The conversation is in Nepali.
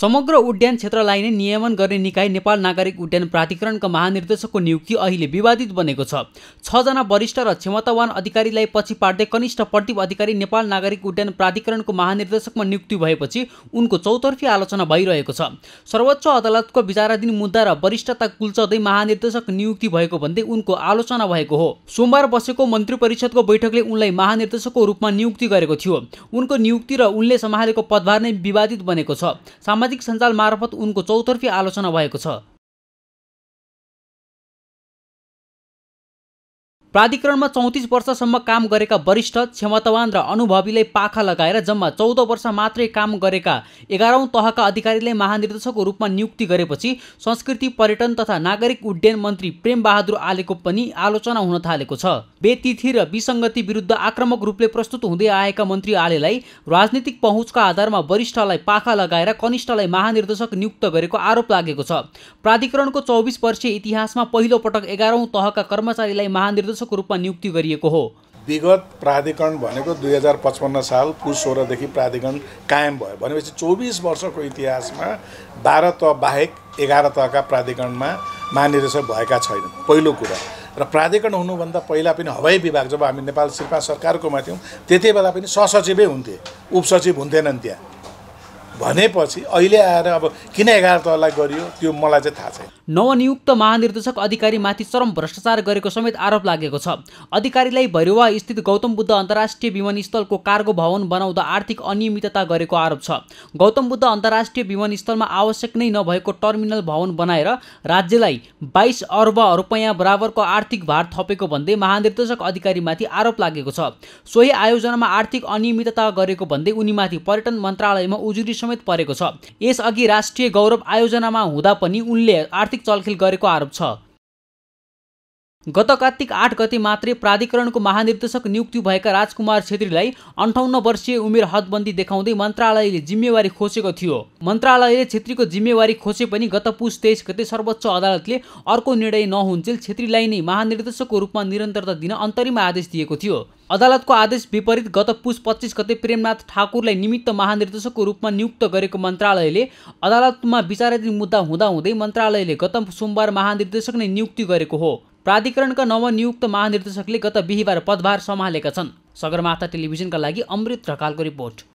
समग्र उड्डयन क्षेत्रलाई नै नियमन गर्ने निकाय नेपाल नागरिक उड्डयन प्राधिकरणका महानिर्देशकको नियुक्ति अहिले विवादित बनेको छ छजना वरिष्ठ र क्षमतावान अधिकारीलाई पछि पार्दै कनिष्ठ प्रतिप अधिकारी नेपाल नागरिक उड्डयन प्राधिकरणको महानिर्देशकमा नियुक्ति भएपछि उनको चौतर्फी आलोचना भइरहेको छ सर्वोच्च अदालतको विचाराधीन मुद्दा र वरिष्ठता कुल्चदै महानिर्देशक नियुक्ति भएको भन्दै उनको आलोचना भएको हो सोमबार बसेको मन्त्री परिषदको बैठकले उनलाई महानिर्देशकको रूपमा नियुक्ति गरेको थियो उनको नियुक्ति र उनले सम्हालेको पदभार नै विवादित बनेको छ सामाजिक सञ्जाल मार्फत उनको चौतर्फी आलोचना भएको छ प्राधिकरणमा चौतिस वर्षसम्म काम गरेका वरिष्ठ क्षमतावान र अनुभवीले पाखा लगाएर जम्मा चौध वर्ष मात्रै काम गरेका एघारौँ तहका अधिकारीले महानिर्देशकको रूपमा नियुक्ति गरेपछि संस्कृति पर्यटन तथा नागरिक उड्डयन मन्त्री प्रेमबहादुर आलेको पनि आलोचना हुन थालेको छ बेतिथि र विसङ्गति विरुद्ध आक्रमक रूपले प्रस्तुत हुँदै आएका मन्त्री आलेलाई राजनीतिक पहुँचका आधारमा वरिष्ठलाई पाखा लगाएर कनिष्ठलाई महानिर्देशक नियुक्त गरेको आरोप लागेको छ प्राधिकरणको चौबिस वर्षीय इतिहासमा पहिलोपटक एघारौँ तहका कर्मचारीलाई महानिर्देशक निर्देशकको रूपमा नियुक्ति गरिएको हो विगत प्राधिकरण भनेको दुई हजार पचपन्न साल पुस सोह्रदेखि प्राधिकरण कायम भयो भनेपछि चौबिस वर्षको इतिहासमा बाह्र तह बाहेक एघार तहका प्राधिकरणमा महानिर्देशक भएका छैनन् पहिलो कुरा र प्राधिकरण हुनुभन्दा पहिला पनि हवाई विभाग जब हामी नेपाल शेर्पा सरकारकोमा थियौँ त्यति बेला पनि सहसचिवै हुन्थे उपसचिव हुन्थेनन् त्यहाँ भनेपछि अहिले आएर अब किन एघार तहलाई गरियो त्यो मलाई चाहिँ थाहा छैन नवनियुक्त महानिर्देशक अधिकारीमाथि चरम भ्रष्टाचार गरेको समेत आरोप लागेको छ अधिकारीलाई भैरवा स्थित गौतम बुद्ध अन्तर्राष्ट्रिय विमानस्थलको कार्गो भवन बनाउँदा आर्थिक अनियमितता गरेको आरोप छ गौतम बुद्ध अन्तर्राष्ट्रिय विमानस्थलमा आवश्यक नै नभएको टर्मिनल भवन बनाएर राज्यलाई बाइस अर्ब रुपियाँ बराबरको आर्थिक भार थपेको भन्दै महानिर्देशक अधिकारीमाथि आरोप लागेको छ सोही आयोजनामा आर्थिक अनियमितता गरेको भन्दै उनीमाथि पर्यटन मन्त्रालयमा उजुरी समेत परेको छ यसअघि राष्ट्रिय गौरव आयोजनामा हुँदा पनि उनले आर्थिक चलखेल गरेको आरोप छ गत कार्तिक आठ गते मात्रै प्राधिकरणको महानिर्देशक नियुक्ति भएका राजकुमार छेत्रीलाई अन्ठाउन्न वर्षीय उमेर हदबन्दी देखाउँदै मन्त्रालयले जिम्मेवारी खोसेको थियो मन्त्रालयले छेत्रीको जिम्मेवारी खोसे पनि गत पुस तेइस गते सर्वोच्च अदालतले अर्को निर्णय नहुन्जेल छेत्रीलाई नै महानिर्देशकको रूपमा निरन्तरता दिन अन्तरिम आदेश दिएको थियो अदालतको आदेश विपरीत गत पुस पच्चिस गते प्रेमनाथ ठाकुरलाई निमित्त महानिर्देशकको रूपमा नियुक्त गरेको मन्त्रालयले अदालतमा विचाराधीन मुद्दा हुँदाहुँदै मन्त्रालयले गत सोमबार महानिर्देशक नै नियुक्ति गरेको हो प्राधिकरणका नवनियुक्त महानिर्देशकले गत बिहिबार पदभार सम्हालेका छन् सगरमाथा टेलिभिजनका लागि अमृत ढकालको रिपोर्ट